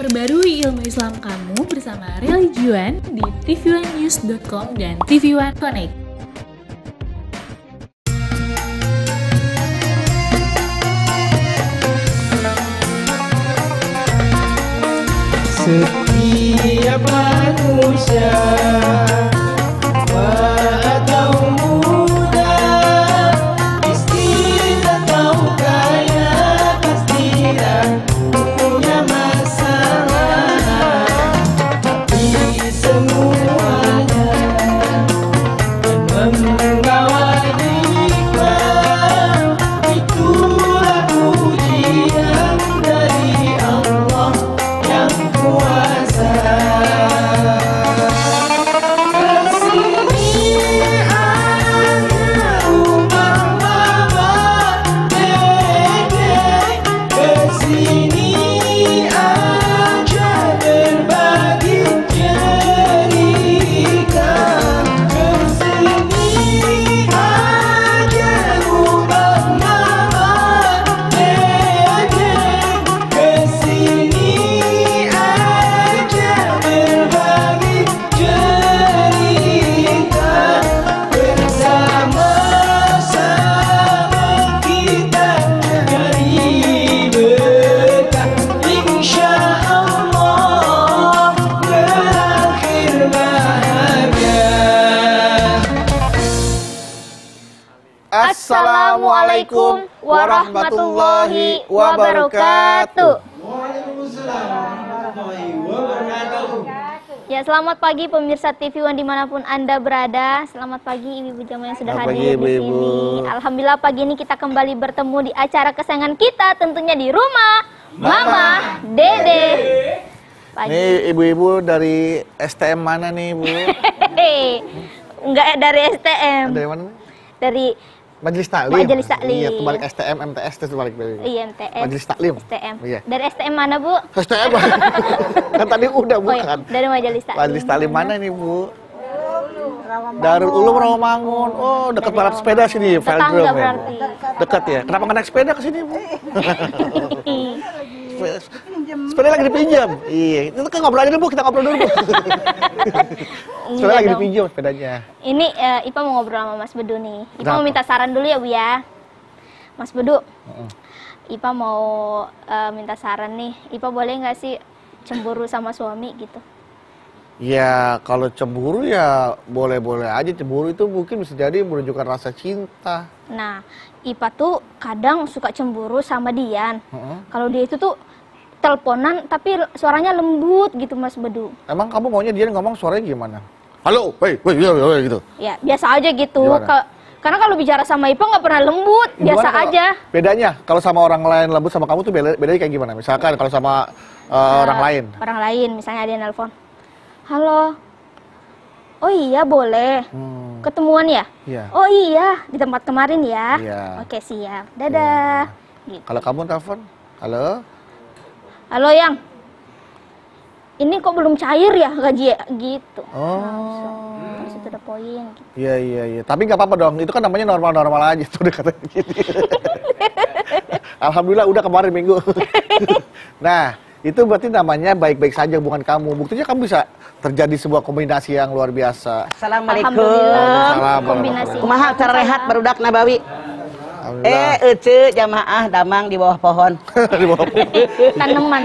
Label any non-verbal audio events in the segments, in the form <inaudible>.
Perbarui ilmu Islam kamu bersama Religion di tv dan tv One Connect. Setiap manusia Assalamualaikum warahmatullahi wabarakatuh. Ya, selamat pagi pemirsa TV One dimanapun Anda berada. Selamat pagi Ibu ibu Jama yang sudah hadir di sini. Alhamdulillah pagi ini kita kembali bertemu di acara kesayangan kita tentunya di rumah Mama, Mama Dede. Ini ibu-ibu dari STM mana nih, Bu? <laughs> Enggak dari STM. Dari mana? Dari Majelis Taklim. Majelis Taklim. Iya, terbalik STM, MTS terus balik dari. Iya, MTS. Majelis Taklim. STM. Iya. Dari STM mana, Bu? STM. <laughs> kan tadi udah bukan. Oh, iya. Dari Majelis Taklim. Majelis Taklim mana nih, Bu? Darul Ulum Rawamangun. Oh, dekat balap sepeda sini, Veldrum ya. Dekat ya. Kenapa nggak naik sepeda ke sini, Bu? sepeda lagi dipinjam. Iya, itu kan ngobrol aja dulu, Bu. Kita ngobrol dulu, Bu. <laughs> Iya sepeda lagi dipinjam sepedanya. Ini uh, Ipa mau ngobrol sama Mas Bedu nih. Ipa mau minta saran dulu ya, Bu ya. Mas Bedu. Ipa mau eh, minta saran nih. Ipa boleh nggak sih cemburu sama suami gitu? Ya kalau cemburu ya boleh-boleh aja cemburu itu mungkin bisa jadi menunjukkan rasa cinta. Nah, Ipa tuh kadang suka cemburu sama Dian. Hmm? Kalau dia itu tuh teleponan tapi suaranya lembut gitu Mas Bedu. Emang kamu maunya Dian ngomong suaranya gimana? Halo, woi, woi, woi gitu. Ya biasa aja gitu. Ke, karena kalau bicara sama Ipa nggak pernah lembut, gimana biasa aja. Bedanya kalau sama orang lain lembut sama kamu tuh bedanya kayak gimana? Misalkan kalau sama uh, uh, orang lain. Orang lain, misalnya ada yang nelpon. Halo. Oh iya boleh. Hmm. Ketemuan ya? Iya. Oh iya di tempat kemarin ya. Iya. Oke siap. Iya. Dadah. Ya. Kalau kamu telepon, halo. Halo yang. Ini kok belum cair ya gaji gitu. Oh. Langsung langsung poin gitu. Iya, iya iya Tapi nggak apa-apa dong. Itu kan namanya normal-normal aja tuh <laughs> katanya gitu. <laughs> Alhamdulillah udah kemarin minggu. <laughs> nah, itu berarti namanya baik-baik saja bukan kamu. Buktinya kamu bisa terjadi sebuah kombinasi yang luar biasa. Assalamualaikum. Assalamualaikum. Kumaha cara rehat barudak nabawi? Eh, ece jamaah damang di bawah pohon. <laughs> di bawah pohon. Tanaman.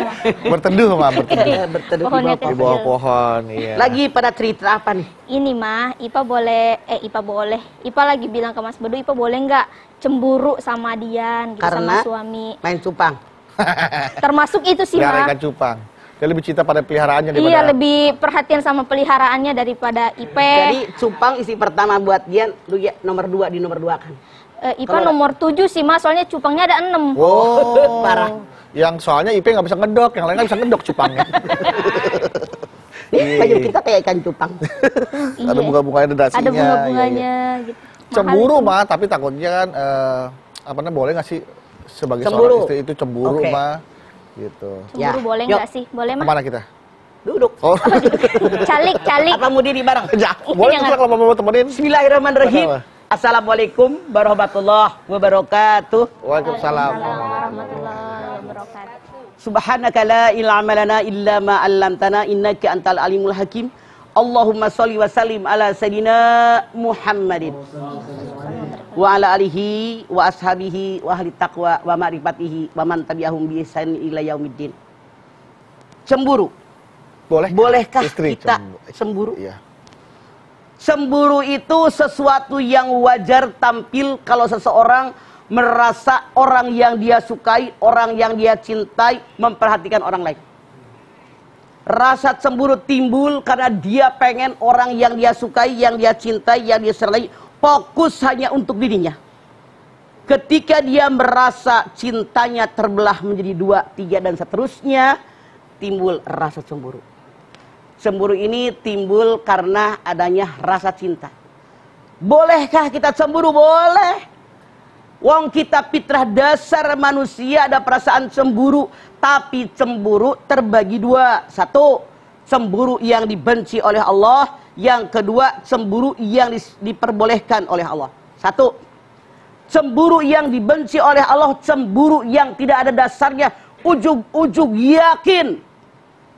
berteduh, Ma, berteduh. Eh, berteduh di bawah, di bawah pohon, iya. Lagi pada cerita apa nih? Ini, mah, Ipa boleh eh Ipa boleh. Ipa lagi bilang ke Mas Bedu, Ipa boleh nggak cemburu sama Dian gitu Karena sama suami. Main cupang. Termasuk itu sih, Pelihara ikan cupang. Dia lebih cinta pada peliharaannya daripada... Iya, lebih perhatian sama peliharaannya daripada IP. Jadi cupang isi pertama buat dia, lu ya nomor dua di nomor dua kan? Uh, eh, IPA Kalo... nomor tujuh sih, Mas. Soalnya cupangnya ada enam. wow <laughs> parah. Yang soalnya IP nggak bisa ngedok, yang lain nggak bisa ngedok cupangnya. Baju <laughs> iya. kita kayak ikan cupang. Iya. ada bunga-bunganya, ada dasinya. Ada iya, bunga-bunganya. Gitu. Cemburu, mah, tapi takutnya kan... Uh, apa namanya boleh nggak sih sebagai cemburu. seorang istri itu cemburu okay. mah gitu. Cemburu ya. boleh nggak sih? Boleh mah? Mana kita? Duduk. Oh. <laughs> calik, calik. Apa mau diri bareng? <laughs> Ya, boleh terserah kalau mau temenin. Bismillahirrahmanirrahim. Assalamualaikum warahmatullahi wabarakatuh. Waalaikumsalam warahmatullahi wabarakatuh. Subhanaka la ilma lana illa ma 'allamtana innaka antal alimul hakim. Allahumma shalli wa sallim ala sayidina Muhammadin wa ala alihi wa ashabihi wa ahli taqwa wa ma'rifatihi wa man tabi'ahum bi ihsan ila yaumiddin. Cemburu. Boleh. Bolehkah istri kita cemburu? cemburu? Iya. Cemburu itu sesuatu yang wajar tampil kalau seseorang merasa orang yang dia sukai, orang yang dia cintai memperhatikan orang lain. Rasa cemburu timbul karena dia pengen orang yang dia sukai, yang dia cintai, yang dia serai fokus hanya untuk dirinya. Ketika dia merasa cintanya terbelah menjadi dua, tiga, dan seterusnya, timbul rasa cemburu. Cemburu ini timbul karena adanya rasa cinta. Bolehkah kita cemburu? Boleh. Wong kita fitrah dasar manusia ada perasaan cemburu. Tapi cemburu terbagi dua. Satu, cemburu yang dibenci oleh Allah yang kedua, cemburu yang diperbolehkan oleh Allah. Satu, cemburu yang dibenci oleh Allah, cemburu yang tidak ada dasarnya, ujung-ujung yakin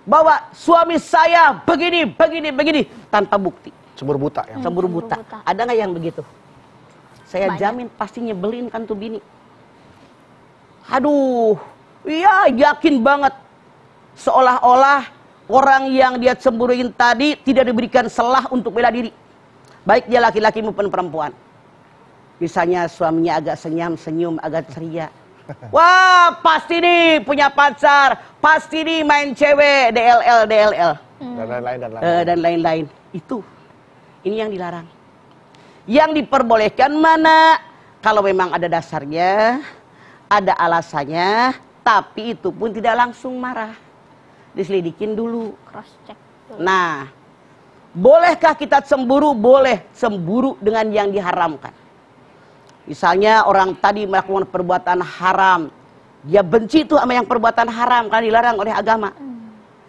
bahwa suami saya begini, begini, begini tanpa bukti. Cemburu buta ya. Cemburu buta. Ada nggak yang begitu? Saya Banyak. jamin pasti nyebelin kan tuh bini. Aduh, iya yakin banget seolah-olah orang yang dia cemburuin tadi tidak diberikan selah untuk bela diri. Baik dia laki-laki maupun perempuan. Misalnya suaminya agak senyum, senyum, agak ceria. <laughs> Wah, pasti nih punya pacar, pasti nih main cewek, DLL, DLL. Hmm. Dan lain-lain, dan eh, lain-lain. Uh, dan lain-lain. Itu, ini yang dilarang. Yang diperbolehkan mana? Kalau memang ada dasarnya, ada alasannya, tapi itu pun tidak langsung marah diselidikin dulu. Cross check. Dulu. Nah, bolehkah kita cemburu? Boleh cemburu dengan yang diharamkan. Misalnya orang tadi melakukan perbuatan haram, dia benci tuh sama yang perbuatan haram karena dilarang oleh agama. Hmm.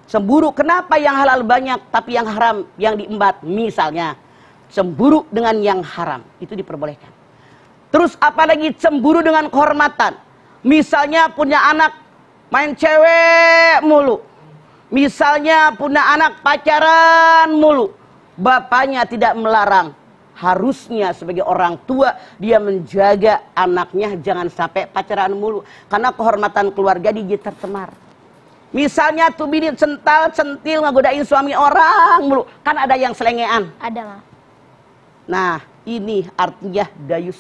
Cemburu kenapa yang halal banyak tapi yang haram yang diembat? Misalnya cemburu dengan yang haram itu diperbolehkan. Terus apalagi cemburu dengan kehormatan. Misalnya punya anak main cewek mulu. Misalnya punya anak pacaran mulu. Bapaknya tidak melarang. Harusnya sebagai orang tua dia menjaga anaknya jangan sampai pacaran mulu. Karena kehormatan keluarga dia tercemar. Misalnya tuh bini sental centil, ngagodain suami orang mulu. Kan ada yang selengean. Ada lah. Nah ini artinya dayus.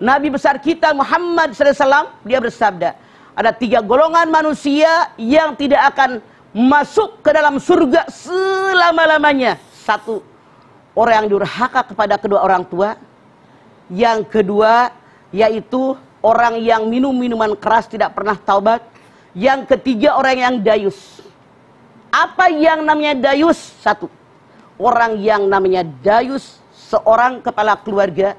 Nabi besar kita Muhammad SAW dia bersabda. Ada tiga golongan manusia yang tidak akan masuk ke dalam surga selama-lamanya. Satu, orang yang durhaka kepada kedua orang tua. Yang kedua, yaitu orang yang minum minuman keras tidak pernah taubat. Yang ketiga, orang yang dayus. Apa yang namanya dayus? Satu, orang yang namanya dayus, seorang kepala keluarga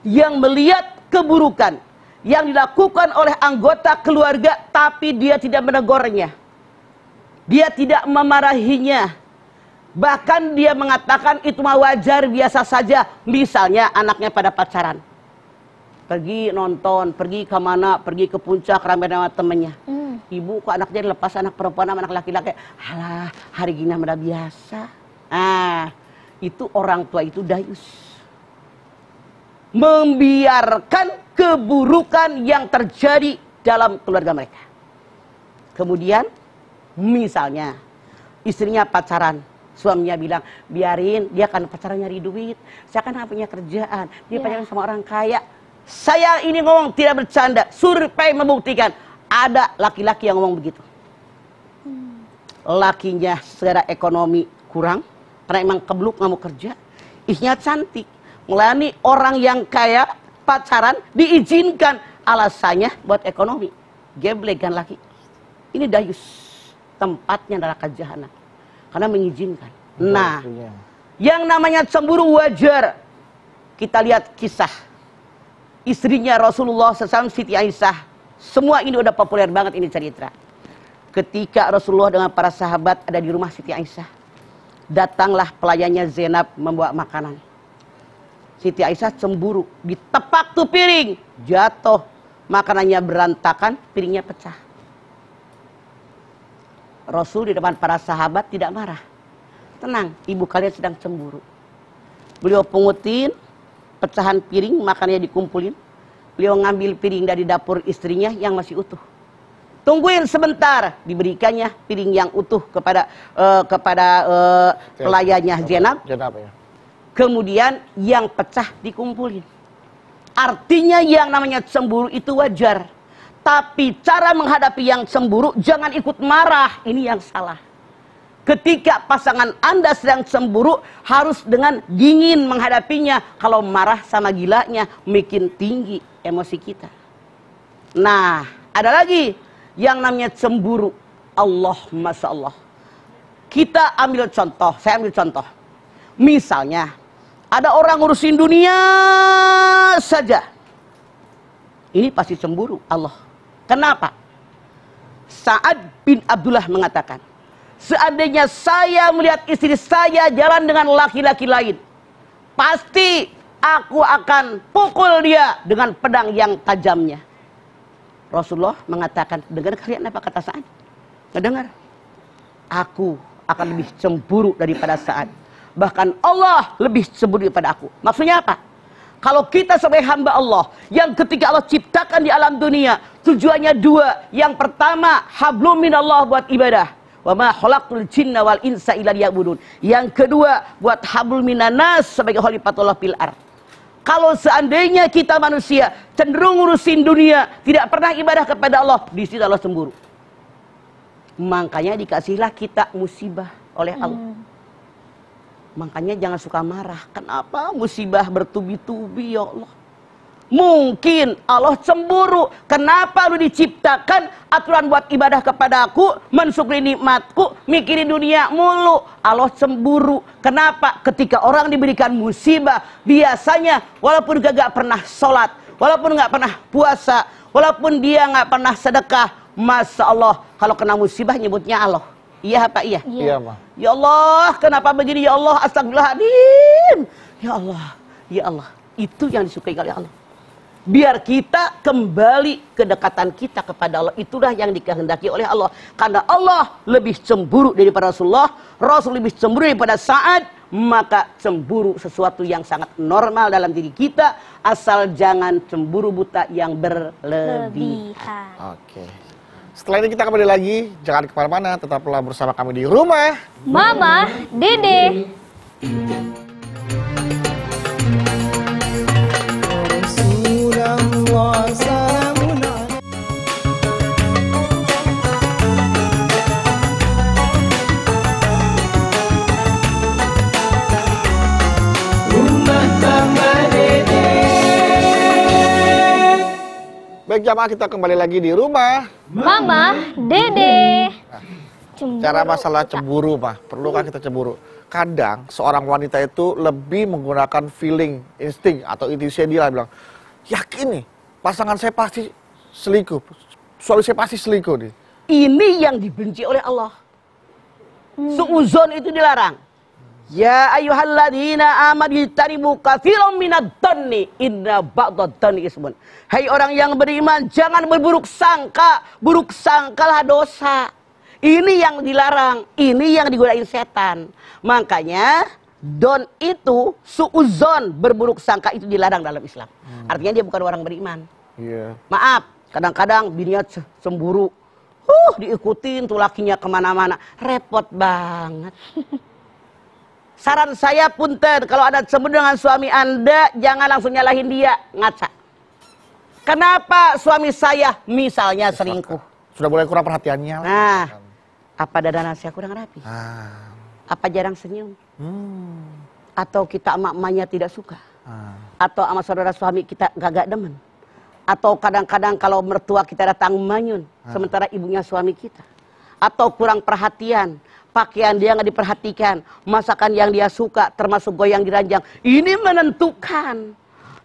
yang melihat keburukan yang dilakukan oleh anggota keluarga tapi dia tidak menegurnya. Dia tidak memarahinya. Bahkan dia mengatakan itu mah wajar biasa saja. Misalnya anaknya pada pacaran. Pergi nonton, pergi ke mana, pergi ke puncak ramai sama temennya. Hmm. Ibu kok anaknya dilepas anak perempuan sama anak laki-laki. Alah, hari gini biasa. Ah, itu orang tua itu dayus. Membiarkan keburukan yang terjadi dalam keluarga mereka. Kemudian Misalnya, istrinya pacaran, suaminya bilang, biarin dia kan pacaran nyari duit, saya kan punya kerjaan, dia yeah. pacaran sama orang kaya. Saya ini ngomong tidak bercanda, survei membuktikan ada laki-laki yang ngomong begitu. Hmm. Lakinya secara ekonomi kurang, karena emang kebluk nggak mau kerja. Ihnya cantik, melani orang yang kaya pacaran diizinkan alasannya buat ekonomi. geblekan laki. Ini dayus tempatnya neraka jahanam karena mengizinkan. Nah, yang namanya cemburu wajar. Kita lihat kisah istrinya Rasulullah SAW Siti Aisyah. Semua ini udah populer banget ini cerita. Ketika Rasulullah dengan para sahabat ada di rumah Siti Aisyah, datanglah pelayannya Zainab membawa makanan. Siti Aisyah cemburu, ditepak tuh piring, jatuh, makanannya berantakan, piringnya pecah Rasul di depan para sahabat tidak marah. Tenang, ibu kalian sedang cemburu. Beliau pengutin pecahan piring, makannya dikumpulin. Beliau ngambil piring dari dapur istrinya yang masih utuh. Tungguin sebentar, diberikannya piring yang utuh kepada uh, kepada uh, pelayannya Zainab. ya. Kemudian yang pecah dikumpulin. Artinya yang namanya cemburu itu wajar tapi cara menghadapi yang cemburu jangan ikut marah. Ini yang salah. Ketika pasangan Anda sedang cemburu harus dengan dingin menghadapinya. Kalau marah sama gilanya bikin tinggi emosi kita. Nah, ada lagi yang namanya cemburu. Allah, Masya Allah. Kita ambil contoh, saya ambil contoh. Misalnya, ada orang ngurusin dunia saja. Ini pasti cemburu Allah. Kenapa? Sa'ad bin Abdullah mengatakan, seandainya saya melihat istri saya jalan dengan laki-laki lain, pasti aku akan pukul dia dengan pedang yang tajamnya. Rasulullah mengatakan, dengar kalian apa kata Sa'ad? Nggak dengar? Aku akan lebih cemburu daripada Sa'ad. Bahkan Allah lebih cemburu daripada aku. Maksudnya apa? Kalau kita sebagai hamba Allah yang ketika Allah ciptakan di alam dunia, tujuannya dua. Yang pertama, hablum minallah buat ibadah. Wa ma khalaqtul jinna wal insa illa liya'budun. Yang kedua, buat hablum minanas sebagai khalifatullah fil ard. Kalau seandainya kita manusia cenderung ngurusin dunia, tidak pernah ibadah kepada Allah, di situ Allah semburu. Makanya dikasihlah kita musibah oleh Allah. Hmm. Makanya jangan suka marah. Kenapa musibah bertubi-tubi ya Allah? Mungkin Allah cemburu. Kenapa lu diciptakan aturan buat ibadah kepada aku, mensyukuri nikmatku, mikirin dunia mulu. Allah cemburu. Kenapa? Ketika orang diberikan musibah, biasanya walaupun gak pernah sholat, walaupun gak pernah puasa, walaupun dia gak pernah sedekah, Masya Allah, kalau kena musibah nyebutnya Allah. Iya apa iya. iya? Iya, Ma. Ya Allah, kenapa begini ya Allah? Astagfirullahaladzim. Ya Allah, ya Allah. Itu yang disukai oleh Allah. Biar kita kembali kedekatan kita kepada Allah. Itulah yang dikehendaki oleh Allah. Karena Allah lebih cemburu daripada Rasulullah. Rasul lebih cemburu daripada saat Maka cemburu sesuatu yang sangat normal dalam diri kita. Asal jangan cemburu buta yang berlebihan. Oke. Okay. Setelah ini kita kembali lagi, jangan kemana-mana, tetaplah bersama kami di rumah. Mama, Dede. Baik jamaah kita kembali lagi di rumah. Mama, Dede. Nah, cemburu. Cara masalah cemburu, mah perlukah kita cemburu? Kadang seorang wanita itu lebih menggunakan feeling, insting atau intuisi dia bilang, yakin nih pasangan saya pasti selingkuh, suami saya pasti selingkuh nih. Ini yang dibenci oleh Allah. Hmm. Suuzon itu dilarang. Ya ayyuhalladzina amad yitaribu katsiran minad dhanni inna ba'dad dhanni ismun. Hai orang yang beriman, jangan berburuk sangka. Buruk sangka lah dosa. Ini yang dilarang, ini yang digodain setan. Makanya don itu suuzon berburuk sangka itu dilarang dalam Islam. Hmm. Artinya dia bukan orang beriman. Yeah. Maaf, kadang-kadang biniat semburu. Huh diikutin tuh lakinya kemana-mana. Repot banget. <laughs> Saran saya punten, kalau ada sembunyi dengan suami Anda, jangan langsung nyalahin dia, ngaca. Kenapa suami saya misalnya selingkuh? Sudah mulai kurang perhatiannya. Nah, apa dada saya kurang rapi? Ah. Apa jarang senyum? Hmm. Atau kita emak-emaknya tidak suka? Ah. Atau sama saudara suami kita gagak demen? Atau kadang-kadang kalau mertua kita datang manyun, ah. sementara ibunya suami kita? Atau kurang perhatian? pakaian dia nggak diperhatikan, masakan yang dia suka termasuk goyang diranjang. Ini menentukan.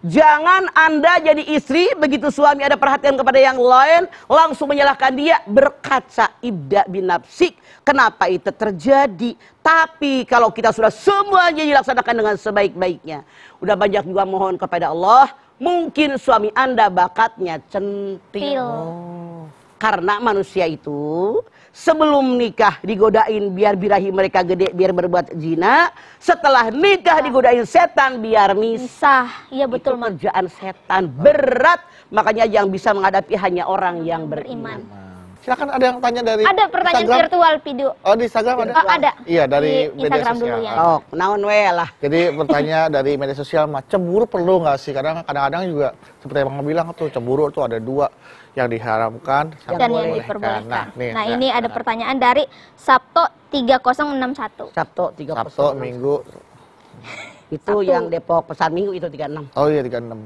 Jangan Anda jadi istri begitu suami ada perhatian kepada yang lain langsung menyalahkan dia berkaca ibda bin Kenapa itu terjadi? Tapi kalau kita sudah semuanya dilaksanakan dengan sebaik-baiknya. Udah banyak juga mohon kepada Allah, mungkin suami Anda bakatnya centil. Oh. Karena manusia itu sebelum nikah digodain biar birahi mereka gede biar berbuat zina setelah nikah digodain setan biar misah iya betul itu kerjaan setan berat makanya yang bisa menghadapi hanya orang yang beriman, Silakan ada yang tanya dari Ada pertanyaan Instagram. virtual video. Oh, di Instagram ada. Oh, ada. Iya, dari di media Instagram sosial. Dulu ya. Oh, naon we lah. Jadi pertanyaan dari media sosial mah cemburu perlu nggak sih? Kadang kadang-kadang juga seperti yang Bang bilang tuh cemburu tuh ada dua yang diharamkan yang dan yang diperbolehkan. Nah, nih, nah, nah ini nah, ada nah. pertanyaan dari Sabto 3061. Sabto 3061. Sabto Minggu. itu Sabtu. yang Depok pesan Minggu itu 36. Oh iya 36.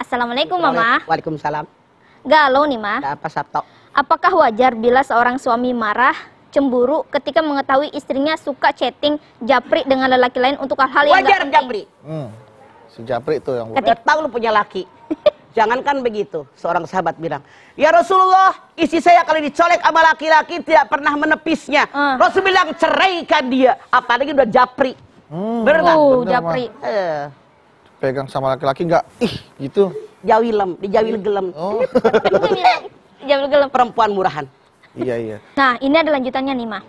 Assalamualaikum Mama. Waalaikumsalam. Galau nih Ma. apa Sabto? Apakah wajar bila seorang suami marah cemburu ketika mengetahui istrinya suka chatting japri dengan lelaki lain untuk hal-hal yang wajar japri. Hmm. Si japri itu yang ketika tahu lu punya laki Jangankan begitu, seorang sahabat bilang, Ya Rasulullah, istri saya kalau dicolek sama laki-laki tidak pernah menepisnya. Uh. Rasul bilang, ceraikan dia. Apalagi udah japri. Hmm. Benar kan? Uh, japri. Uh. Pegang sama laki-laki nggak, ih gitu. Jawilem, dijawil iya. gelem. Oh. <laughs> jawil gelem. Perempuan murahan. Iya, iya. Nah, ini ada lanjutannya nih, Mah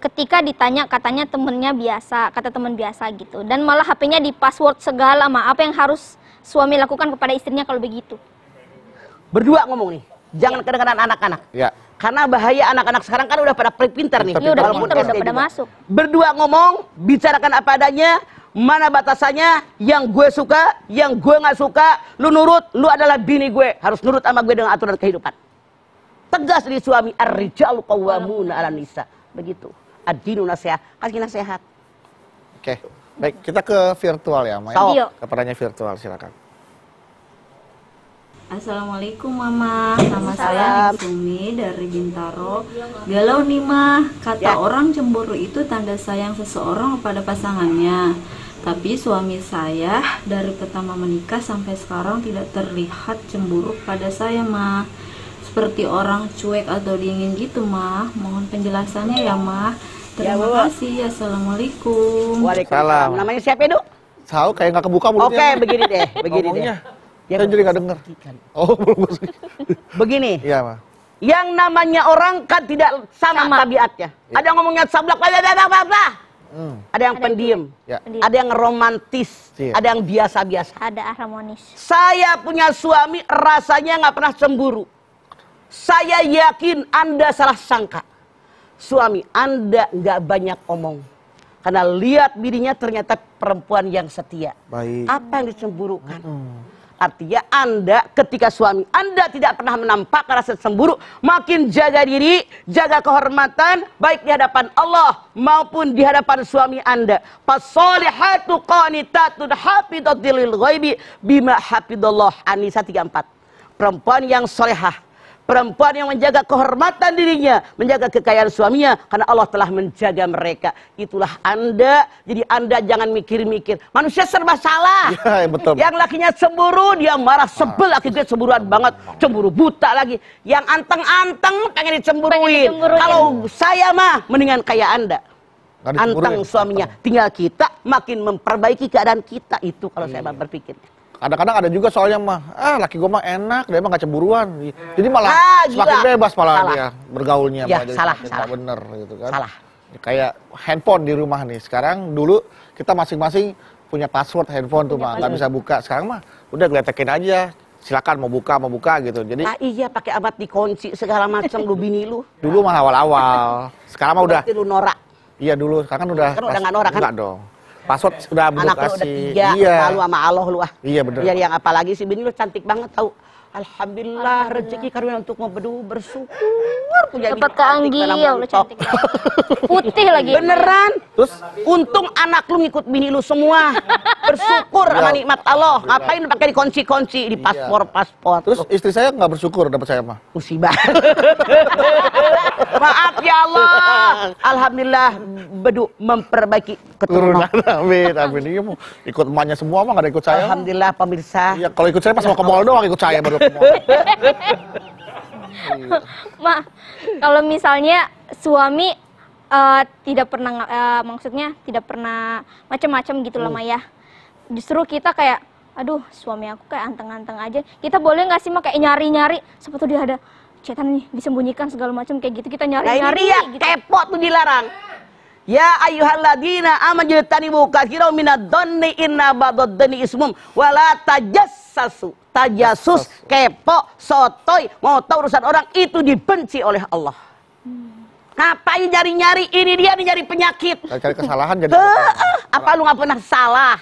ketika ditanya katanya temennya biasa kata teman biasa gitu dan malah HP-nya di password segala mah apa yang harus suami lakukan kepada istrinya kalau begitu? Berdua ngomong nih, jangan ya. kedengaran anak-anak. Ya. Karena bahaya anak-anak sekarang kan udah pada pintar nih. Ya, udah pintar, udah pada masuk. Berdua ngomong, bicarakan apa adanya, mana batasannya yang gue suka, yang gue nggak suka, lu nurut, lu adalah bini gue, harus nurut sama gue dengan aturan kehidupan. Tegas di suami, ar rijal qawwamuna 'ala nisa. Begitu. Adinu nasihat, kasih nasihat. Oke. Okay. Baik, kita ke virtual ya, Maya. Sao. Kepadanya virtual, silakan. Assalamualaikum Mama, nama saya Sumi dari Bintaro. Galau nih Ma, kata ya. orang cemburu itu tanda sayang seseorang kepada pasangannya. Tapi suami saya dari pertama menikah sampai sekarang tidak terlihat cemburu pada saya ma. Seperti orang cuek atau dingin gitu ma. Mohon penjelasannya ya ma. Terima ya, kasih. Assalamualaikum. Waalaikumsalam. Namanya siapa, itu? Tahu kayak nggak kebuka mulutnya. Oke, begini deh, <laughs> begini deh. Ya, Saya jadi nggak denger. Oh, belum Begini. Iya, Ma. Yang namanya orang kan tidak sama, sama. tabiatnya. Ya. Ada yang ngomongnya sablak, ada apa Hmm. Ada yang ada pendiam, ya. ada yang romantis, ya. ada yang biasa-biasa. Ada harmonis. Saya punya suami rasanya nggak pernah cemburu. Saya yakin Anda salah sangka suami Anda nggak banyak omong. Karena lihat dirinya ternyata perempuan yang setia. Baik. Apa yang dicemburukan? Hmm. Artinya Anda ketika suami Anda tidak pernah menampak rasa cemburu, makin jaga diri, jaga kehormatan baik di hadapan Allah maupun di hadapan suami Anda. Fasolihatu qanitatun hafidatil ghaibi bima hafidallah Anisa 34. Perempuan yang solehah Perempuan yang menjaga kehormatan dirinya, menjaga kekayaan suaminya karena Allah telah menjaga mereka. Itulah Anda. Jadi Anda jangan mikir-mikir. Manusia serba salah. <laughs> Ya, betul. Yang lakinya cemburu, dia marah sebel laki ah. gue cemburuan banget, cemburu buta lagi. Yang anteng-anteng pengen dicemburuin. Kalau saya mah mendingan kayak Anda anteng suaminya. Tinggal kita makin memperbaiki keadaan kita itu kalau hmm. saya iya. berpikir. Kadang-kadang ada juga soalnya mah, ah laki gue mah enak, dia mah gak cemburuan. Jadi malah ah, semakin bebas malah salah. dia bergaulnya. Ya, malah salah, salah. bener gitu kan. Salah. Ya, kayak handphone di rumah nih, sekarang dulu kita masing-masing punya password handphone punya tuh mah, nggak bisa buka. Sekarang mah udah geletekin aja, silakan mau buka mau buka gitu jadi ah, iya pakai abad dikunci segala macam lu bini lu dulu mah awal-awal <laughs> sekarang mah udah iya dulu sekarang kan udah kan udah nggak norak kan enggak dong password udah anak lu udah tiga iya. malu sama Allah lu ah iya bener yang, yang apalagi sih bini lu cantik banget tau Alhamdulillah, Alhamdulillah. rezeki karunia untuk membedu bersyukur punya dapat ke Anggi ya lu cantik putih <laughs> lagi beneran terus untung anak lu ngikut bini lu semua bersyukur ya. sama nikmat Allah ngapain pakai dikunci-kunci di paspor-paspor iya. terus istri saya nggak bersyukur dapat saya mah musibah <laughs> Maaf ya Allah. <laughs> Alhamdulillah beduk memperbaiki keturunan. Amin, amin. Ini mau ikut emaknya semua mah gak ada ikut saya. Alhamdulillah pemirsa. Ya kalau ikut saya pas mau ke mall doang ikut saya baru ke mall. <laughs> Ma, kalau misalnya suami uh, tidak pernah uh, maksudnya tidak pernah macam-macam gitu lah hmm. Maya. Justru kita kayak aduh suami aku kayak anteng-anteng aja. Kita boleh nggak sih mah kayak nyari-nyari seperti dia ada setan nih disembunyikan segala macam kayak gitu kita nyari nah, ini ya, gitu. kepo tuh dilarang Ya ayuhan ayyuhalladzina amanu buka kira mina doni inna ba'dad dhanni ismum wala tajassasu tajasus kepo sotoy mau tahu urusan orang itu dibenci oleh Allah Ngapain nyari-nyari? Ini dia nih nyari penyakit. Cari kesalahan jadi. apa lu nggak pernah salah?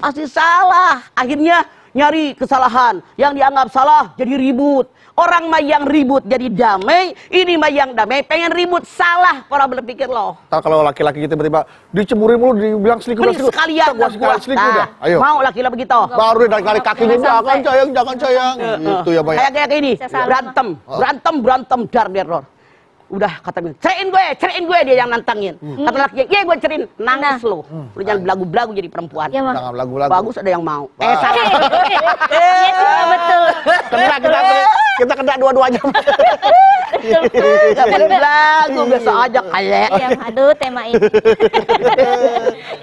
Pasti salah. Akhirnya nyari kesalahan. Yang dianggap salah jadi ribut. Orang mah yang ribut jadi damai, ini mah yang damai pengen ribut salah orang berpikir loh. Tahu kalau laki-laki gitu tiba-tiba dicemburin mulu dibilang selingkuh selingkuh. Sekalian gua sekalian selingkuh dah. Ah, ayo. Mau laki-laki begitu. Baru dari kali kaki dulu jangan sayang, jangan sayang. Itu ya, Pak. Kayak kayak ini, berantem, berantem, berantem dar dar udah kata gue, cerain gue, cerain gue dia yang nantangin. Hmm. Kata laki, iya gue cerin nangis nah. lo. Hmm. Lu jangan belagu-belagu jadi perempuan. Ya, jangan belagu-belagu. Bagus ada yang mau. Wah. Eh, sakit <laughs> Iya, betul. kita Kena, kita, kena dua-duanya. <laughs> Gak boleh belagu, biasa aja iya. kayak. Ya, aduh tema ini.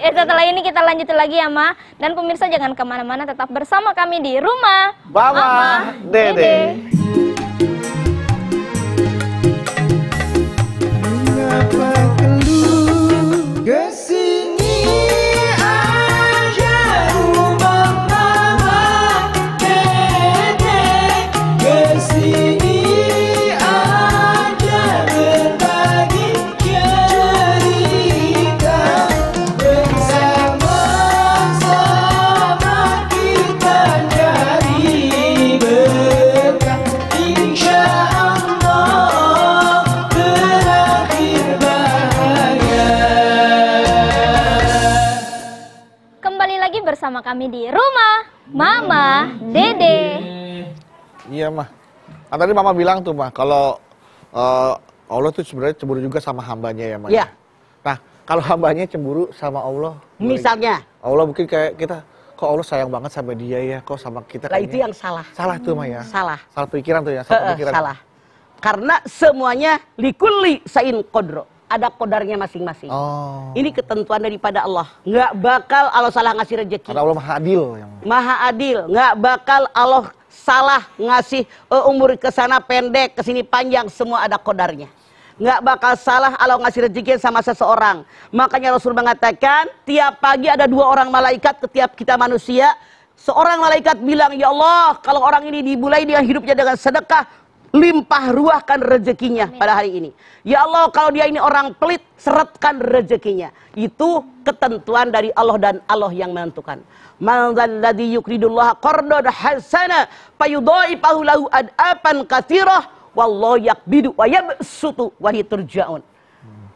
ya, <laughs> setelah ini kita lanjut lagi ya, Ma. Dan pemirsa jangan kemana-mana, tetap bersama kami di Rumah Mama, Mama Dede. Dede. apa kelu bersama kami di rumah Mama Dede. Iya mah. ah tadi Mama bilang tuh mah kalau uh, Allah tuh sebenarnya cemburu juga sama hambanya ya mah. Ya? Iya. Nah kalau hambanya cemburu sama Allah. Misalnya. Allah mungkin kayak kita kok Allah sayang banget sama dia ya kok sama kita. Lah itu yang salah. Salah tuh mah ya. Salah. Salah pikiran tuh ya. Salah. Uh, pikiran. salah. Karena semuanya likuli sain kodro ada kodarnya masing-masing. Oh. Ini ketentuan daripada Allah. Nggak bakal Allah salah ngasih rezeki. Allah maha adil. Yang... Maha adil. Nggak bakal Allah salah ngasih uh, umur ke sana pendek, ke sini panjang. Semua ada kodarnya. Nggak bakal salah Allah ngasih rezeki sama seseorang. Makanya Rasul mengatakan, tiap pagi ada dua orang malaikat ke tiap kita manusia. Seorang malaikat bilang, Ya Allah, kalau orang ini dimulai dia hidupnya dengan sedekah, limpah ruahkan rezekinya Amin. pada hari ini. Ya Allah, kalau dia ini orang pelit, seretkan rezekinya. Itu ketentuan dari Allah dan Allah yang menentukan. Man dzalladzi qardan hasana fayudha'ifahu lahu ad'afan katsirah wallahu yakbidu wa yabsutu wa hiturja'un.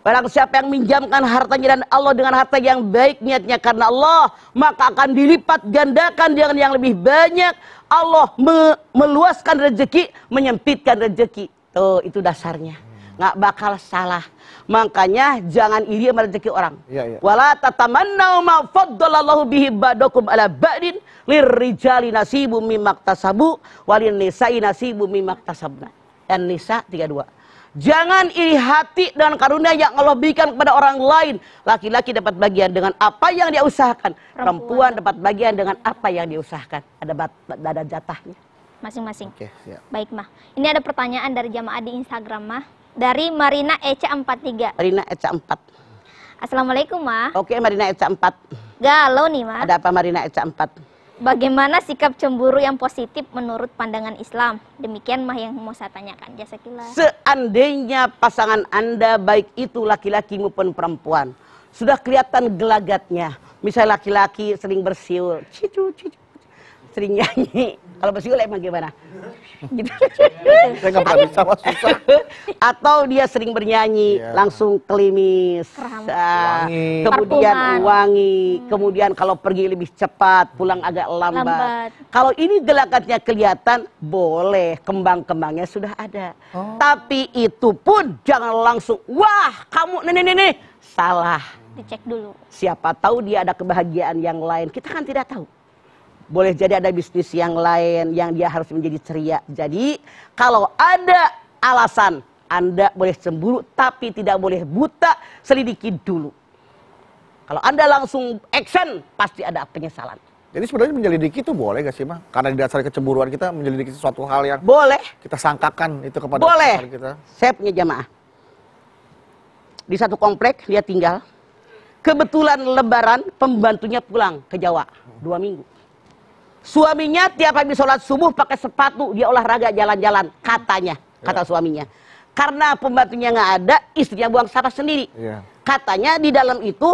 Barang siapa yang minjamkan hartanya dan Allah dengan harta yang baik niatnya karena Allah, maka akan dilipat gandakan dengan yang lebih banyak. Allah me meluaskan rezeki, menyempitkan rezeki. Tuh, itu dasarnya. Hmm. Nggak bakal salah. Makanya jangan iri sama rezeki orang. Iya, iya. Wala tatamannau ma faddalallahu bihi badakum ala ba'din lirrijali nasibu mimma iktasabu walin nisa'i nasibu mimma iktasabna. Dan nisa 32. Jangan iri hati dan karunia yang Allah berikan kepada orang lain. Laki-laki dapat bagian dengan apa yang dia usahakan. Perempuan, Perempuan dapat bagian dengan apa yang dia usahakan. Ada, ada jatahnya. Masing-masing. Okay, Baik, Mah. Ini ada pertanyaan dari jamaah di Instagram, Mah. Dari Marina Eca 43. Marina Eca 4. Assalamualaikum, Mah. Oke, okay, Marina Eca 4. Galau nih, Mah. Ada apa Marina Eca 4? Bagaimana sikap cemburu yang positif menurut pandangan Islam? Demikian mah yang mau saya tanyakan. Jazakillah. Seandainya pasangan Anda baik itu laki-laki maupun perempuan, sudah kelihatan gelagatnya. Misalnya laki-laki sering bersiul, cicu, cicu, sering nyanyi, kalau bersiul emang gimana? <laughs> Gitu. Saya pernah bisa, susah. <laughs> Atau dia sering bernyanyi, yeah. langsung kelimis, uh, ah, kemudian Parpuman. wangi, hmm. kemudian kalau pergi lebih cepat, pulang agak lambat. lambat. Kalau ini gelakatnya kelihatan, boleh kembang-kembangnya sudah ada. Oh. Tapi itu pun jangan langsung, wah kamu nenek-nenek salah. Dicek dulu. Siapa tahu dia ada kebahagiaan yang lain, kita kan tidak tahu. Boleh jadi ada bisnis yang lain yang dia harus menjadi ceria. Jadi kalau ada alasan Anda boleh cemburu tapi tidak boleh buta, selidiki dulu. Kalau Anda langsung action, pasti ada penyesalan. Jadi sebenarnya menyelidiki itu boleh gak sih, Ma? Karena di dasar kecemburuan kita menyelidiki sesuatu hal yang boleh kita sangkakan itu kepada boleh. kita. Saya punya jamaah. Di satu komplek dia tinggal. Kebetulan lebaran pembantunya pulang ke Jawa dua minggu. Suaminya tiap habis sholat subuh pakai sepatu, dia olahraga jalan-jalan, katanya, ya. kata yeah. suaminya. Karena pembantunya nggak ada, istrinya buang sampah sendiri. Yeah. Katanya di dalam itu,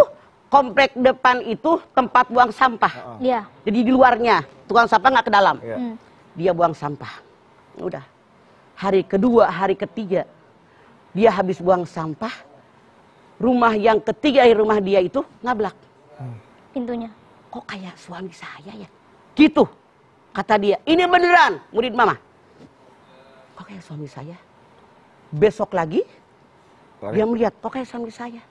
komplek depan itu tempat buang sampah. Yeah. Ya. Jadi di luarnya, tukang sampah nggak ke dalam. Yeah. Hmm. Dia buang sampah. Udah. Hari kedua, hari ketiga, dia habis buang sampah. Rumah yang ketiga rumah dia itu ngablak. Hmm. Pintunya. Kok kayak suami saya ya? Gitu. Kata dia, ini beneran murid mama. oke suami saya? Besok lagi, Lari. dia melihat, oke suami saya?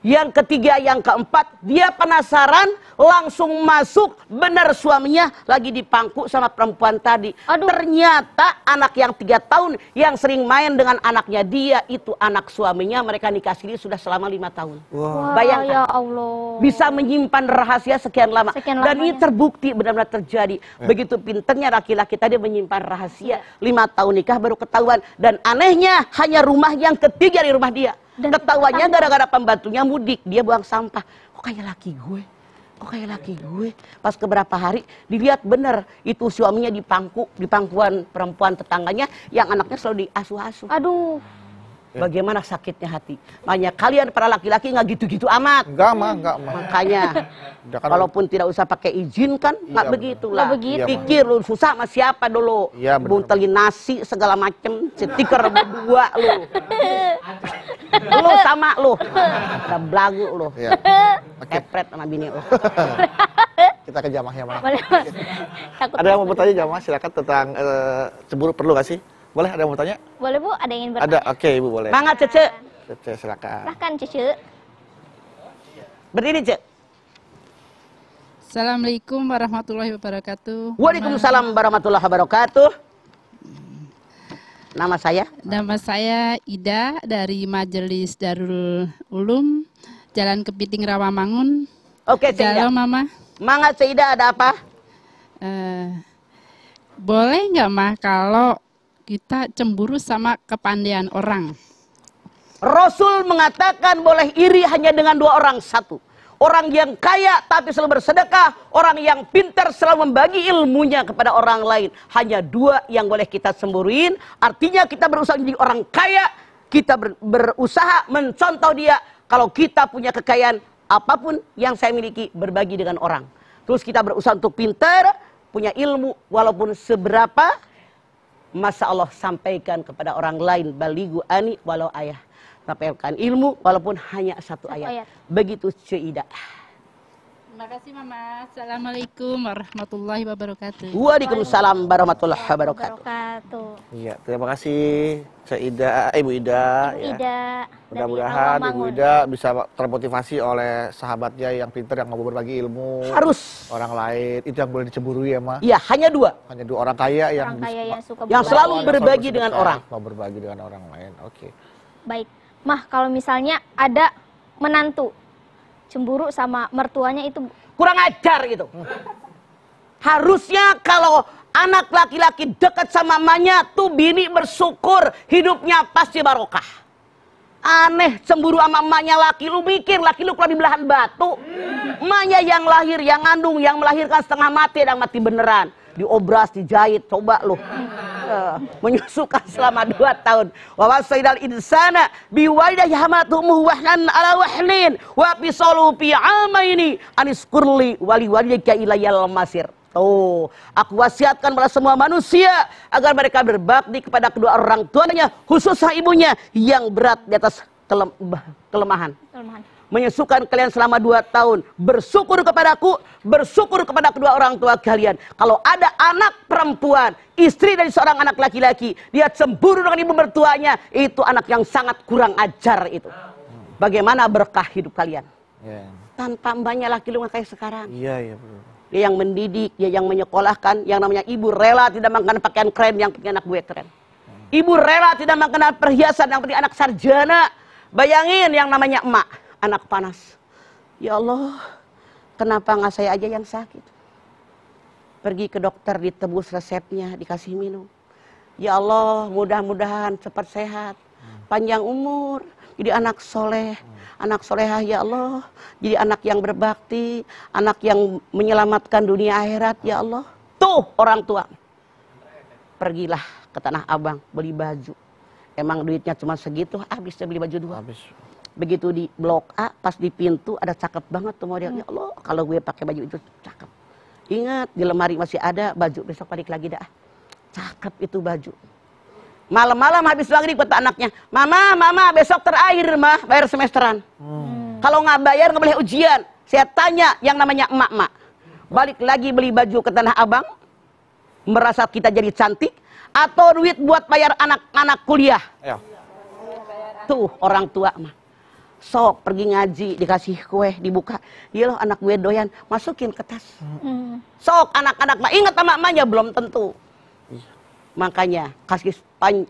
Yang ketiga, yang keempat, dia penasaran langsung masuk benar suaminya lagi dipangku sama perempuan tadi. Aduh. Ternyata anak yang tiga tahun yang sering main dengan anaknya dia itu anak suaminya mereka nikah sendiri sudah selama lima tahun. Wow. Bayangkan. Ya Allah. Bisa menyimpan rahasia sekian lama. Sekian Dan ini terbukti benar-benar terjadi. Eh. Begitu pinternya laki-laki tadi menyimpan rahasia. Ya. Lima tahun nikah baru ketahuan. Dan anehnya hanya rumah yang ketiga di rumah dia. Dan Ketahuannya gara-gara pembantunya mudik, dia buang sampah. Kok kayak laki gue? Kok kayak laki gue? Pas keberapa hari dilihat bener itu suaminya di pangku, di pangkuan perempuan tetangganya yang anaknya selalu diasuh-asuh. Aduh. Ya. Bagaimana sakitnya hati. Makanya kalian para laki-laki nggak gitu-gitu amat. Enggak mah, enggak mah. Makanya <laughs> kan walaupun tidak usah pakai izin kan iya, nggak iya, begitulah. Nggak begitu. Pikir lu susah sama siapa dulu. Iya, Buntelin nasi segala macem, stiker berdua lu. lu sama lu. ada belagu lu. Iya. Okay. Kepret sama bini lu. <laughs> Kita ke jamahnya ya, Ada yang mau bertanya jamah silakan tentang uh, cemburu perlu gak sih? Boleh ada yang mau tanya? Boleh Bu, ada yang ingin bertanya? Ada, oke okay, Ibu boleh. Mangga Cece. Cece silakan. Silakan Cece. Berdiri Cece. Assalamualaikum warahmatullahi wabarakatuh. Waalaikumsalam warahmatullahi wabarakatuh. Nama saya? Nama saya Ida dari Majelis Darul Ulum, Jalan Kepiting Rawamangun. Oke, okay, Halo Mama. Mangga Ida ada apa? Uh, boleh nggak Mah kalau kita cemburu sama kepandaian orang. Rasul mengatakan boleh iri hanya dengan dua orang. Satu, orang yang kaya tapi selalu bersedekah. Orang yang pintar selalu membagi ilmunya kepada orang lain. Hanya dua yang boleh kita semburuin. Artinya kita berusaha menjadi orang kaya. Kita ber, berusaha mencontoh dia. Kalau kita punya kekayaan, apapun yang saya miliki berbagi dengan orang. Terus kita berusaha untuk pintar, punya ilmu walaupun seberapa masa Allah sampaikan kepada orang lain baligu ani walau ayah sampaikan ilmu walaupun hanya satu, satu ayat. ayat begitu cuidah Terima kasih Mama. Assalamualaikum warahmatullahi wabarakatuh. Waalaikumsalam warahmatullahi wabarakatuh. Iya, terima kasih Saida, eh, Ibu Ida. Ibu ya. Ida. Mudah-mudahan Ibu Ida bisa termotivasi oleh sahabatnya yang pintar yang mau berbagi ilmu. Harus. Orang lain itu yang boleh dicemburui ya, Ma. Iya, hanya dua. Hanya dua orang kaya yang orang kaya yang, suka yang selalu berbagi yang dengan orang. Mau berbagi dengan orang lain. Oke. Okay. Baik. Ma, kalau misalnya ada menantu cemburu sama mertuanya itu kurang ajar gitu. Harusnya kalau anak laki-laki dekat sama mamanya tuh bini bersyukur hidupnya pasti barokah. Aneh cemburu sama mamanya laki lu mikir laki lu keluar di belahan batu. mamanya yang lahir, yang ngandung, yang melahirkan setengah mati dan mati beneran. Diobras, dijahit, coba lu menyusukan selama dua tahun Wawasaidal insana biwaidah yahmatu muwahnan ala wahnin wa ama ini Anis Kurli wali wali ilayal masir Oh, aku wasiatkan pada semua manusia agar mereka berbakti kepada kedua orang tuanya, khususnya ibunya yang berat di atas kelem kelemahan menyusukan kalian selama dua tahun. Bersyukur kepadaku, bersyukur kepada kedua orang tua kalian. Kalau ada anak perempuan, istri dari seorang anak laki-laki, dia cemburu dengan ibu mertuanya, itu anak yang sangat kurang ajar itu. Bagaimana berkah hidup kalian? Yeah. Tanpa banyak laki lu kayak sekarang. Iya, yeah, iya, yeah, Dia yang mendidik, dia yang menyekolahkan, yang namanya ibu rela tidak makan pakaian keren yang punya anak gue keren. Ibu rela tidak mengenal perhiasan yang penting anak sarjana. Bayangin yang namanya emak anak panas. Ya Allah, kenapa nggak saya aja yang sakit? Pergi ke dokter, ditebus resepnya, dikasih minum. Ya Allah, mudah-mudahan cepat sehat, panjang umur, jadi anak soleh, anak solehah ya Allah, jadi anak yang berbakti, anak yang menyelamatkan dunia akhirat ya Allah. Tuh orang tua, pergilah ke Tanah Abang beli baju. Emang duitnya cuma segitu, habis dia beli baju dua. Habis begitu di blok A pas di pintu ada cakep banget tuh modelnya hmm. Ya Allah kalau gue pakai baju itu cakep ingat di lemari masih ada baju besok balik lagi dah cakep itu baju malam-malam habis maghrib buat anaknya mama mama besok terakhir mah bayar semesteran hmm. kalau nggak bayar nggak boleh ujian saya tanya yang namanya emak-emak balik lagi beli baju ke tanah abang merasa kita jadi cantik atau duit buat bayar anak-anak kuliah ya. tuh orang tua mah sok pergi ngaji dikasih kue dibuka iya loh anak gue doyan masukin ke tas hmm. sok anak-anak mah ingat sama mamanya belum tentu iya. makanya kasih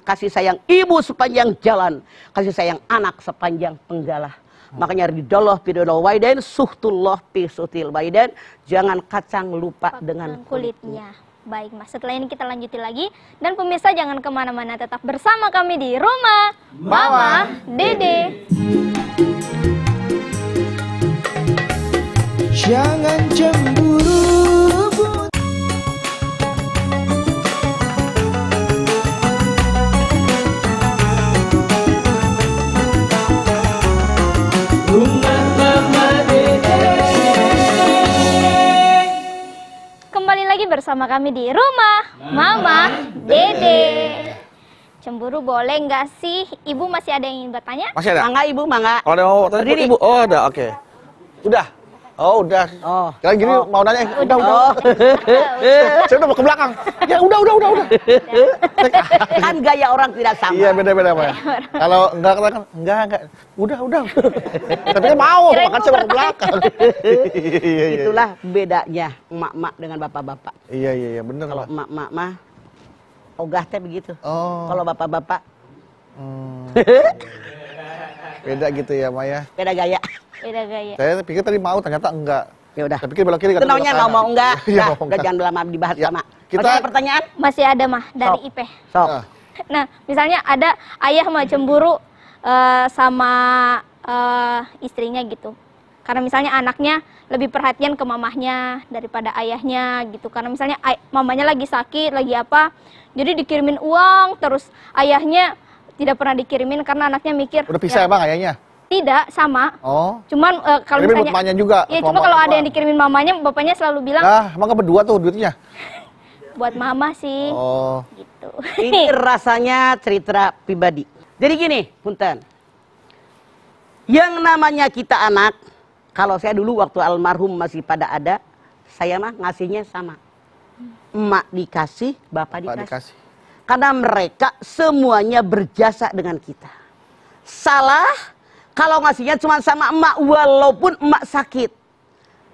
kasih sayang ibu sepanjang jalan kasih sayang anak sepanjang penggalah hmm. makanya ridholoh pidollah waiden suhtullah pisutil waiden jangan kacang lupa dengan kulitnya, kulitnya. Baik Mas, setelah ini kita lanjuti lagi. Dan pemirsa jangan kemana-mana, tetap bersama kami di Rumah Mama Dede. Jangan cemburu bersama kami di rumah Mama, Dede. Cemburu boleh nggak sih? Ibu masih ada yang ingin bertanya? Masih ada? Mangga ibu, mangga. Oh, ada mau tanya ibu? Oh ada, oke. Okay. Udah, Oh udah. Oh. Kalian gini oh. mau nanya? Oh, gitu. oh, udah udah. Oh. Saya udah mau ke belakang. Ya udah udah udah udah. <laughs> kan gaya orang tidak sama. Iya beda beda pak. <laughs> Kalau enggak kan enggak enggak. Udah udah. Tapi kan mau, makanya saya mau ke belakang. <laughs> Iya, iya, iya. Itulah bedanya emak-emak dengan bapak-bapak. Iya iya iya benar. Kalau emak-emak mah ogah teh begitu. Oh. Kalau bapak-bapak. Hmm. beda gitu ya Maya. Beda gaya. Beda gaya. Saya pikir tadi mau ternyata enggak. Ya udah. Saya pikir belok kiri. Tenangnya mau <laughs> iya, mau enggak. Iya, nah, enggak. jangan lama dibahas ya. sama. Kita Oke, pertanyaan masih ada mah dari Sok. IP. Sok. Nah. <laughs> nah. misalnya ada ayah mah cemburu uh, sama uh, istrinya gitu. Karena misalnya anaknya lebih perhatian ke mamahnya daripada ayahnya gitu. Karena misalnya mamanya lagi sakit, lagi apa. Jadi dikirimin uang, terus ayahnya tidak pernah dikirimin karena anaknya mikir. Udah pisah ya, ya bang ayahnya? Tidak, sama. Oh. Cuman uh, kalau Kirimin juga. Iya, cuma kalau ada yang dikirimin mamanya, bapaknya selalu bilang. Ah, emang berdua tuh duitnya. <laughs> Buat mama sih. Oh. Gitu. Ini <laughs> rasanya cerita pribadi. Jadi gini, punten. Yang namanya kita anak, kalau saya dulu waktu almarhum masih pada ada, saya mah ngasihnya sama. Emak dikasih, bapak, bapak dikasih. dikasih. Karena mereka semuanya berjasa dengan kita. Salah, kalau ngasihnya cuma sama emak walaupun emak sakit.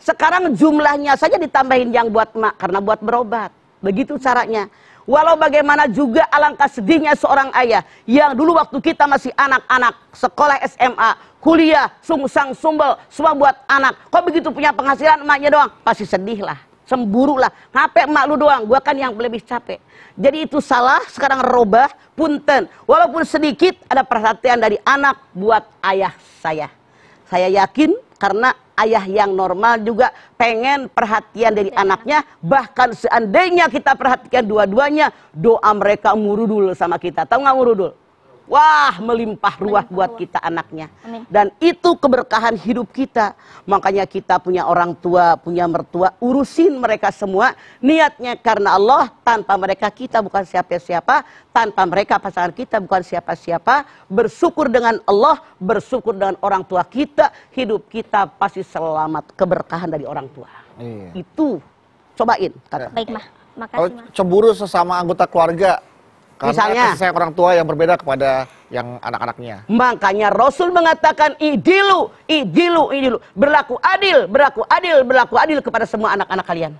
Sekarang jumlahnya saja ditambahin yang buat emak karena buat berobat. Begitu caranya. Walau bagaimana juga alangkah sedihnya seorang ayah yang dulu waktu kita masih anak-anak sekolah SMA, kuliah, sungsang, sumbel, semua buat anak. Kok begitu punya penghasilan emaknya doang? Pasti sedih lah semburuklah. lah. Ngapain emak lu doang, gua kan yang lebih capek. Jadi itu salah, sekarang robah, punten. Walaupun sedikit ada perhatian dari anak buat ayah saya. Saya yakin karena ayah yang normal juga pengen perhatian dari Oke, iya. anaknya bahkan seandainya kita perhatikan dua-duanya doa mereka murudul sama kita tahu nggak murudul Wah, melimpah ruah buat kita anaknya. Dan itu keberkahan hidup kita. Makanya kita punya orang tua, punya mertua, urusin mereka semua. Niatnya karena Allah, tanpa mereka kita bukan siapa-siapa. Tanpa mereka pasangan kita bukan siapa-siapa. Bersyukur dengan Allah, bersyukur dengan orang tua kita. Hidup kita pasti selamat keberkahan dari orang tua. Iya. Itu, cobain. Kata. Iya. Baik, Mah. Makasih, oh, Cemburu sesama anggota keluarga karena Misalnya saya orang tua yang berbeda kepada yang anak-anaknya. Makanya Rasul mengatakan idilu, idilu, idilu. Berlaku adil, berlaku adil, berlaku adil kepada semua anak-anak kalian.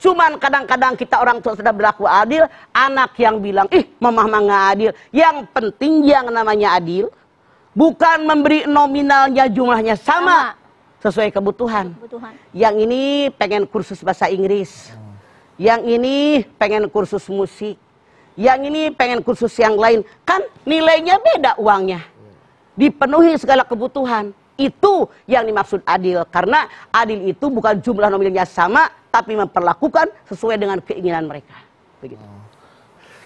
Cuman kadang-kadang kita orang tua sudah berlaku adil, anak yang bilang, ih mamah nggak adil. Yang penting yang namanya adil, bukan memberi nominalnya jumlahnya sama, sama. sesuai kebutuhan. kebutuhan. Yang ini pengen kursus bahasa Inggris, hmm. yang ini pengen kursus musik, yang ini pengen kursus yang lain. Kan nilainya beda uangnya. Dipenuhi segala kebutuhan. Itu yang dimaksud adil. Karena adil itu bukan jumlah nominalnya sama, tapi memperlakukan sesuai dengan keinginan mereka. Begitu. Oh.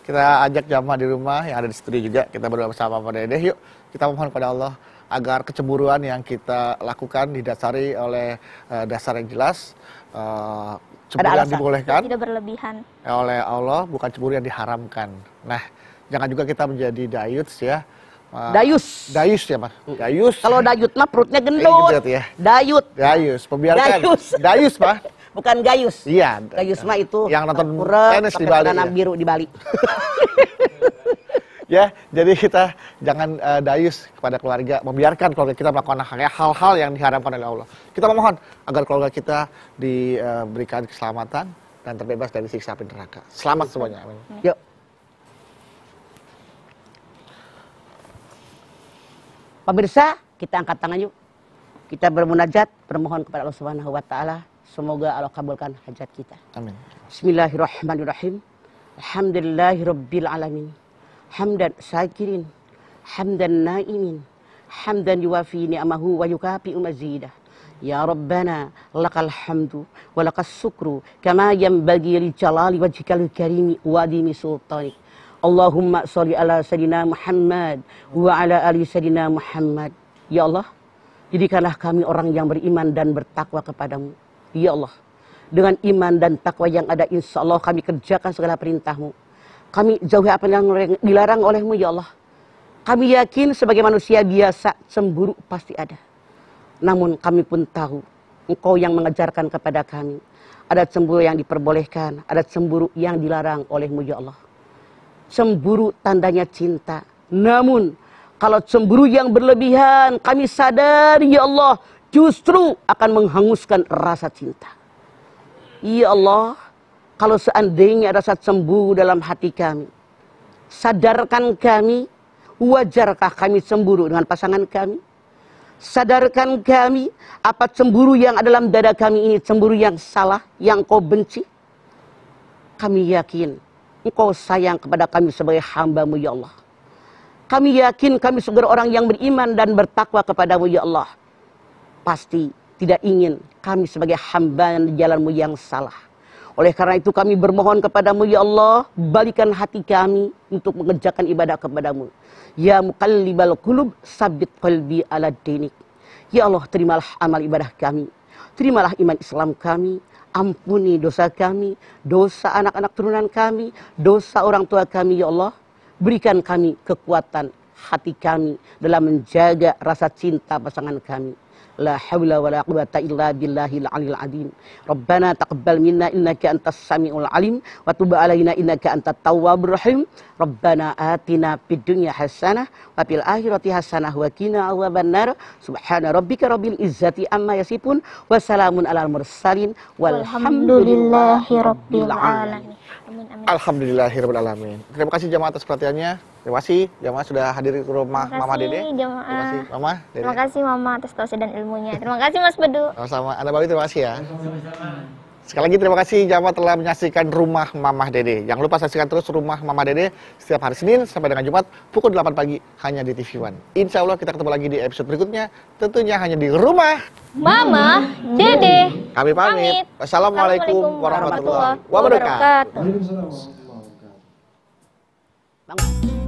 Kita ajak jamaah di rumah yang ada di studio juga. Kita berdoa bersama pada Dede. Yuk kita mohon kepada Allah agar kecemburuan yang kita lakukan didasari oleh eh, dasar yang jelas, eh, cemburu yang dibolehkan tidak berlebihan ya, oleh Allah bukan cemburu yang diharamkan nah jangan juga kita menjadi dayus ya Dayus. Dayus ya mas. Hmm. Dayus. Kalau dayut mah perutnya gendut. gitu, ya. Dayut. Dayus. Pembiarkan. Dayus. Dayus pak. <laughs> Bukan gayus. Iya. Gayus mah itu. Yang nonton kurang, tenis di Bali. Ya. biru di Bali. <laughs> ya jadi kita jangan uh, dayus kepada keluarga membiarkan keluarga kita melakukan ya, hal-hal yang diharamkan oleh Allah kita memohon agar keluarga kita diberikan eh, keselamatan dan terbebas dari siksa api neraka selamat semuanya amin yuk ya. Pemirsa, kita angkat tangan yuk. Kita bermunajat, bermohon kepada Allah Subhanahu wa taala, semoga Allah kabulkan hajat kita. Amin. Bismillahirrahmanirrahim. Alhamdulillahirabbil hamdan sakirin hamdan naimin hamdan yuwafi ni'amahu wa yukafi mazidah Ya Rabbana lakal hamdu wa lakas sukru kama yanbaghi li jalali wajhikal karimi wa adimi sultanik Allahumma salli ala sayyidina Muhammad wa ala ali sayyidina Muhammad Ya Allah jadikanlah kami orang yang beriman dan bertakwa kepadamu Ya Allah dengan iman dan takwa yang ada insya Allah kami kerjakan segala perintahmu kami jauhi apa yang dilarang olehmu ya Allah. Kami yakin sebagai manusia biasa cemburu pasti ada. Namun kami pun tahu engkau yang mengejarkan kepada kami. Ada cemburu yang diperbolehkan, ada cemburu yang dilarang olehmu ya Allah. Cemburu tandanya cinta. Namun kalau cemburu yang berlebihan kami sadari ya Allah justru akan menghanguskan rasa cinta. Ya Allah, kalau seandainya ada saat cemburu dalam hati kami. Sadarkan kami, wajarkah kami cemburu dengan pasangan kami? Sadarkan kami, apa cemburu yang ada dalam dada kami ini cemburu yang salah, yang kau benci? Kami yakin, engkau sayang kepada kami sebagai hambamu ya Allah. Kami yakin kami segera orang yang beriman dan bertakwa kepadamu ya Allah. Pasti tidak ingin kami sebagai hamba jalanmu yang salah oleh karena itu kami bermohon kepadamu ya Allah, balikan hati kami untuk mengerjakan ibadah kepadamu. Ya muqallibal qulub, sabit qalbi ala dinik. Ya Allah, terimalah amal ibadah kami. Terimalah iman Islam kami. Ampuni dosa kami, dosa anak-anak turunan kami, dosa orang tua kami ya Allah. Berikan kami kekuatan hati kami dalam menjaga rasa cinta pasangan kami. لا حول ولا قوة إلا بالله العلي العظيم ربنا تقبل منا إنك أنت السميع العليم وتب علينا إنك أنت التواب الرحيم ربنا آتنا في الدنيا حسنة وفي الآخرة حسنة وقنا عذاب النار سبحان ربك رب العزة أما يصفون وسلام على المرسلين والحمد لله رب العالمين Alhamdulillahirrahmanirrahim. Terima kasih jamaah atas perhatiannya. Terima kasih Jamaah sudah hadir ke rumah kasih, Mama Dede. Terima kasih Mama Dede. Terima kasih Mama atas tausiah dan ilmunya. Terima kasih Mas Bedu. Sama-sama. Anda Bawi terima kasih ya. sama Sekali lagi terima kasih Jawa telah menyaksikan Rumah Mama Dede. Jangan lupa saksikan terus Rumah Mama Dede setiap hari Senin sampai dengan Jumat pukul 8 pagi hanya di TV One. Insya Allah kita ketemu lagi di episode berikutnya. Tentunya hanya di Rumah Mama Dede. Kami pamit. pamit. Assalamualaikum warahmatullahi wabarakatuh.